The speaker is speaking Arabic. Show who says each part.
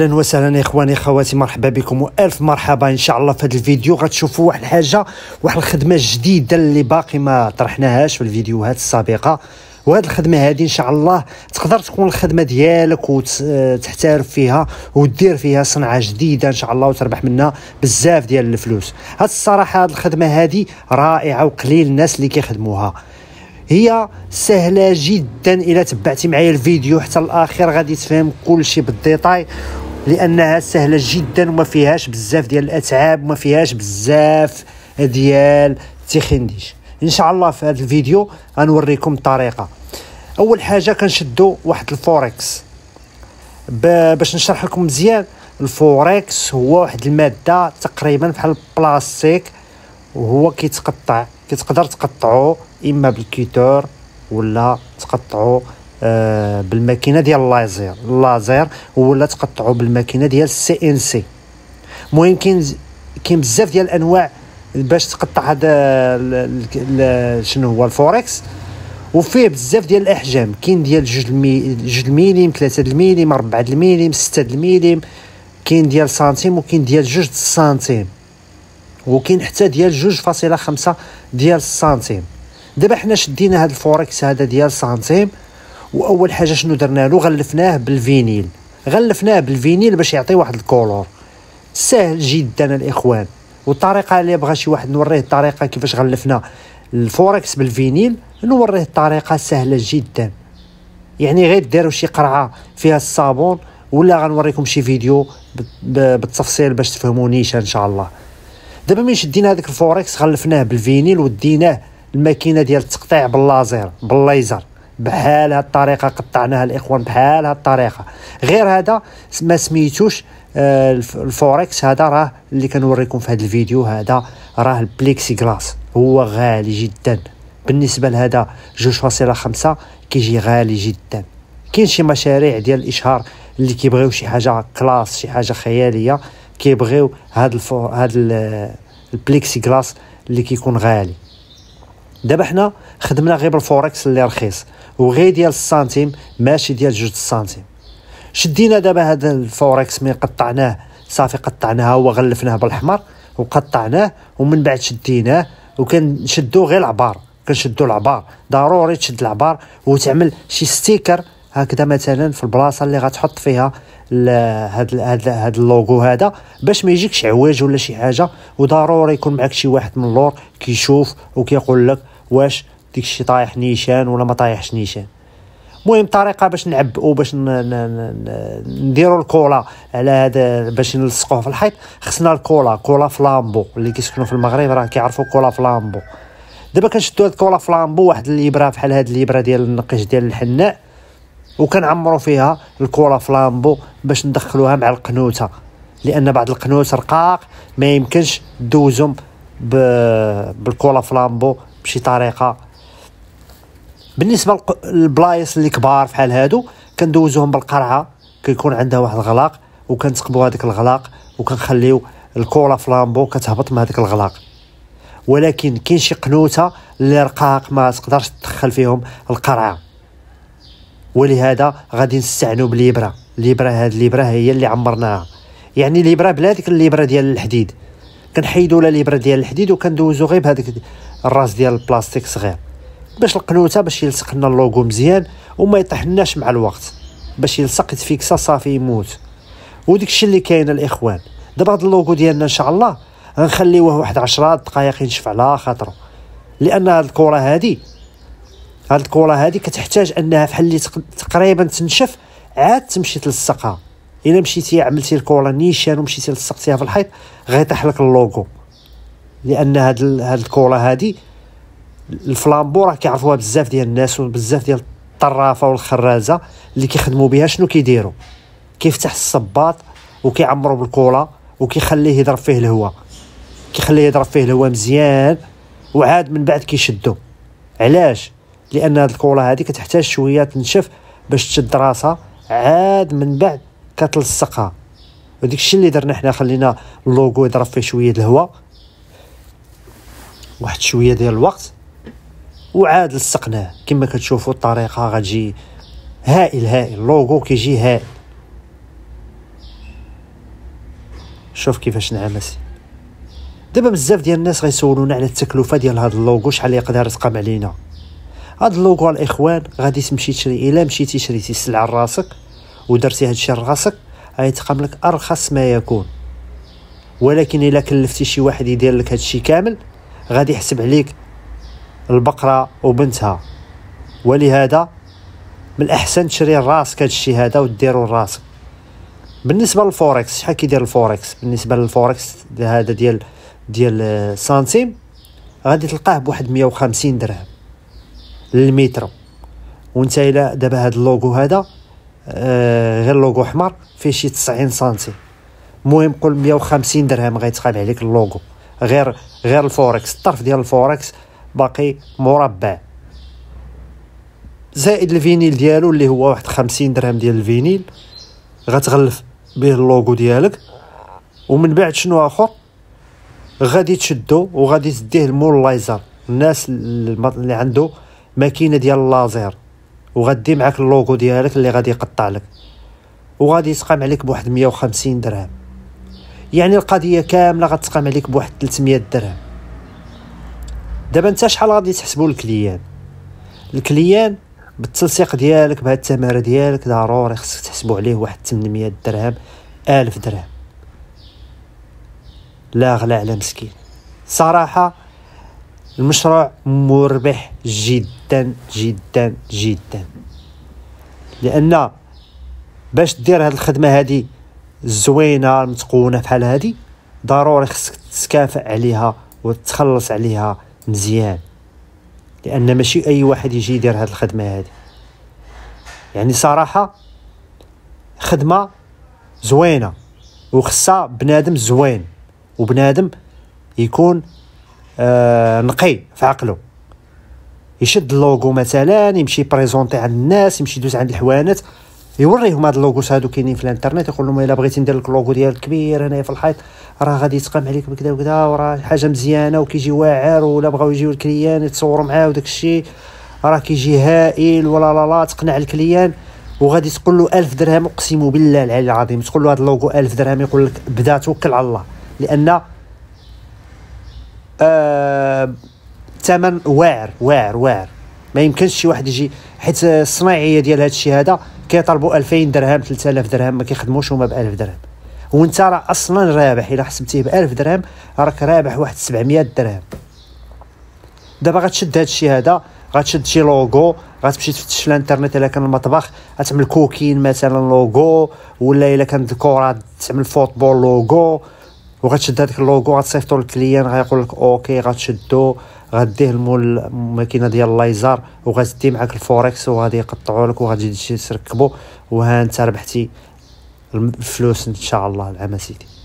Speaker 1: اهلا وسهلا اخواني خواتي مرحبا بكم والف مرحبا ان شاء الله في هذا الفيديو غتشوفوا واحد الحاجه واحد الخدمه جديده اللي باقي ما طرحناهاش في الفيديوهات السابقه وهاد الخدمه هذه ان شاء الله تقدر تكون الخدمه ديالك وتحترف فيها ودير فيها صنعه جديده ان شاء الله وتربح منها بزاف ديال الفلوس هاد الصراحه هاد الخدمه هذه رائعه وقليل الناس اللي كيخدموها هي سهله جدا إلى تبعتي معايا الفيديو حتى الاخر غادي تفهم كل شيء بالديطاي لانها سهله جدا وما فيهاش بزاف ديال الاتعاب وما فيهاش بزاف ديال التخنديش ان شاء الله في هذا الفيديو غنوريكم الطريقه اول حاجه كنشدو واحد الفوركس باش نشرح لكم مزيان الفوركس هو واحد الماده تقريبا بحال البلاستيك وهو كيتقطع كتقدر تقطعو اما بالكيتور ولا تقطعو آه، بالماكينه ديال الليزر الليزر ولا تقطعوا بالماكينه ديال السي ان سي المهم كاين كاين بزاف ديال الانواع باش تقطع هذا شنو هو الفوركس وفيه بزاف ديال الاحجام كاين ديال جوج المي جوج 3 الميليم 4 الميليم 6 الميليم كاين ديال سنتيم وكاين ديال جوج سنتيم وكاين حتى ديال 2.5 ديال السنتيم دابا حنا شدينا هاد الفوركس هذا ديال سنتيم واول حاجه شنو درنا له غلفناه بالفينيل غلفناه بالفينيل باش يعطي واحد الكولور سهل جدا الاخوان والطريقه اللي بغى شي واحد نوريه الطريقه كيفاش غلفنا الفوركس بالفينيل نوريه الطريقه سهله جدا يعني غير ديروا شي قرعه فيها الصابون ولا غنوريكم شي فيديو بالتفصيل باش تفهموا نيشان ان شاء الله دابا ملي شدينا هذاك الفوركس غلفناه بالفينيل وديناه الماكينه ديال التقطيع باللازر بالليزر بحال هاد الطريقه قطعناها الاخوان بحال هاد الطريقه غير هذا ما سميتوش آه، الفوركس هذا راه اللي كنوريكم في هذا الفيديو هذا راه البليكسي جلاس هو غالي جدا بالنسبه لهذا جوج فاصله خمسة كيجي غالي جدا كاين شي مشاريع ديال الاشهار اللي كيبغيو شي حاجه كلاس شي حاجه خياليه كيبغيو هاد الفو هاد البليكسي جلاس اللي كيكون غالي دابا حنا خدمنا غير بالفوركس اللي رخيص وغير ديال السنتيم ماشي ديال جوج سنتيم شدينا دابا هذا الفوركس مي قطعناه صافي قطعناه وغلفناه بالاحمر وقطعناه ومن بعد شديناه وكنشدو غير العبار كنشدو العبار ضروري تشد العبار وتعمل شي ستيكر هكذا مثلا في البلاصه اللي غتحط فيها هاد هاد هاد اللوغو هذا باش ما يجيكش عواج ولا شي حاجه وضروري يكون معك شي واحد من اللور كيشوف وكيقول لك واش داكشي طايح نيشان ولا ما طايحش نيشان المهم طريقه باش نعبئو باش نديرو الكولا على هذا باش نلصقوه في الحيط خصنا الكولا كولا فلامبو اللي كيسكنوا في المغرب راه كيعرفوا كولا فلامبو دابا كنشدو هاد الكولا فلامبو واحد الابره بحال هاد الابره ديال النقيش ديال الحناء وكنعمرو فيها الكولا فلامبو باش ندخلوها مع القنوته لان بعض القنوت رقاق ما يمكنش دوزهم بالكولا فلامبو بشي طريقه بالنسبه للبلايص اللي كبار فحال هادو كندوزوهم بالقرعه كيكون عندها واحد الغلاق وكنثقبوا هذاك الغلاق وكنخليو الكوره فلامبو كتهبط من هذاك الغلاق ولكن كاين شي قنوته اللي رقاق ما تقدرش تدخل فيهم القرعه ولهذا غادي نستعنوا بالليبره الليبره هاد الليبره هي اللي عمرناها يعني الليبره بلا ديك الليبره ديال الحديد كنحيدوا لا ليبره ديال الحديد وكندوزو غير بهذاك الراس ديال البلاستيك صغير باش القنوته باش يلصق لنا اللوغو مزيان وما يطيحناش مع الوقت باش يلصق يتفيكسا صافي يموت وديك الشيء اللي كاين الاخوان دابا هاد اللوغو ديالنا ان شاء الله غنخليوه واحد 10 دقائق ينشف على خاطره لان هاد الكره هادي هاد الكره هادي كتحتاج انها فحال اللي تقريبا تنشف عاد تمشي تلصقها الا مشيتي عملتي الكره نيشان ومشيتي لصقتيها في الحيط غيطيح لك اللوغو لان هاد هاد الكره هادي الفلامبو راه كيعرفوها بزاف ديال الناس وبزاف ديال الطرافه والخرازه اللي كيخدموا بها شنو كيديروا كيفتح الصباط وكيعمروا بالكولا وكيخليه يضرب فيه الهواء كيخليه يضرب فيه الهواء مزيان وعاد من بعد كيشدو علاش لان هاد الكولا هادي كتحتاج شويه تنشف باش تشد راسها عاد من بعد كتلصقها وديك الشيء اللي درنا حنا خلينا اللوغو يضرب فيه شويه الهواء واحد شويه ديال الوقت وعاد لصقناه كما كتشوفوا الطريقه غتجي هائل هائل لوغو كيجي هائل شوف كيفاش نعمس دابا بزاف ديال الناس غيسولونا على التكلفه ديال هذا اللوغو شحال يقدر يتقام علينا هاد اللوغو الاخوان غادي تمشي تشري الا مشيتي شريتي السلعه لراسك ودرتي الشيء لراسك غيتقام لك ارخص ما يكون ولكن الا كلفتي شي واحد يدير لك الشيء كامل غادي يحسب عليك البقرة وبنتها ولهذا من الأحسن تشري راسك هاد الشيء هذا وديرو الراس بالنسبة للفوركس شحال كيدير الفوركس بالنسبة للفوركس هذا ديال ديال سنتيم غادي تلقاه بواحد 150 درهم للمتر وانت الى دابا هاد اللوغو هذا آه غير لوغو احمر فيه شي 90 سنتيم المهم قول 150 درهم غيتقال عليك اللوغو غير غير الفوركس الطرف ديال الفوركس باقي مربع زائد الفينيل ديالو اللي هو واحد خمسين درهم ديال الفينيل غتغلف به اللوغو ديالك ومن بعد شنو اخر غادي تشدو وغادي تديه المول لايزر الناس اللي عنده ماكينه ديال اللازير وغادي معاك اللوغو ديالك اللي غادي يقطع لك وغادي يتقام عليك بواحد 150 درهم يعني القضيه كامله غتقام عليك بواحد 300 درهم دابا انت شحال غادي تحسبوا الكليان الكليان بالتنسيق ديالك بهاد التماره ديالك ضروري خصك تحسبوا عليه واحد 800 درهم ألف درهم لا غلا على مسكين صراحه المشروع مربح جدا جدا جدا لان باش دير هاد الخدمه هادي الزوينه المتقونه فحال هادي ضروري خصك تكافئ عليها وتخلص عليها مزيان لان ماشي اي واحد يجي يدير هاد الخدمه هذه يعني صراحه خدمه زوينه وخصها بنادم زوين وبنادم يكون آه نقي في عقله يشد اللوغو مثلا يمشي بريزونتي عند الناس يمشي يدوز عند الحوانت يوريهم هاد اللوغوس هادو كاينين في الانترنت يقول لهم الا بغيتي ندير لك اللوغو ديالك كبير هنايا في الحيط راه غادي يتقام عليك بكذا وكذا وراه حاجه مزيانه وكيجي واعر ولا بغاو يجيو الكليان يتصوروا معاه وداك الشيء راه كيجي هائل ولا لا لا تقنع الكليان وغادي تقول له 1000 درهم اقسم بالله العلي العظيم تقول له هذا اللوغو 1000 درهم يقول لك بدا توكل على الله لان آه الثمن واعر واعر واعر ما يمكنش شي واحد يجي حيت الصناعيه ديال هذا الشيء هذا كيطلبوا 2000 درهم 3000 درهم ما كيخدموش هما ب 1000 درهم وانت راه اصلا رابح الا حسبتيه ب 1000 درهم راك رابح واحد 700 درهم دابا غتشد هذا الشيء هذا غتشد شي لوغو غتمشي تفتش في الانترنت الا كان المطبخ غتعمل كوكين مثلا لوغو ولا الا كانت الكره تعمل فوتبول لوغو وغتشد هذاك اللوغو غتصيفطو للكليان غيقول لك اوكي غتشدو غديه الماكينه ديال اللايزر وغتدي معاك الفوركس وغادي يقطعوا لك وغادي تجي تركبو وها انت ربحتي الفلوس ان شاء الله العام سيدي